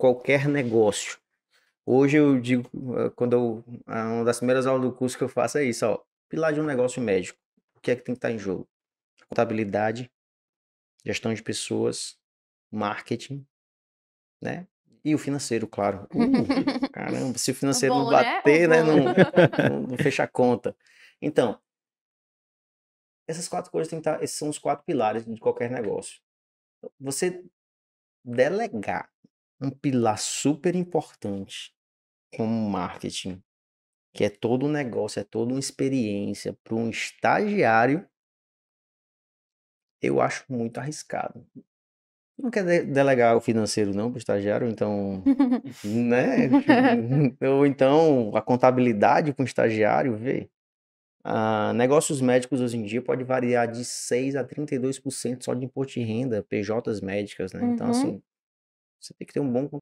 qualquer negócio. Hoje eu digo, eh, quando eu, uma das primeiras aulas do curso que eu faço é isso, ó, pilar de um negócio médico. O que é que tem que estar em jogo? Contabilidade, gestão de pessoas, marketing, né? E o financeiro, claro. Uh, caramba, se o tá financeiro né? tá né, bom, não bater, né? né? Não, não fechar conta. Então, essas quatro coisas têm que estar, esses são os quatro pilares de qualquer negócio. Você delegar um pilar super importante como marketing, que é todo um negócio, é toda uma experiência para um estagiário, eu acho muito arriscado. Não quer delegar o financeiro não para o estagiário, então, né? Ou então a contabilidade para um estagiário, vê. Ah, negócios médicos hoje em dia pode variar de 6 a 32% só de imposto de renda, PJs médicas, né? Então, uhum. Então, assim, você tem que ter um bom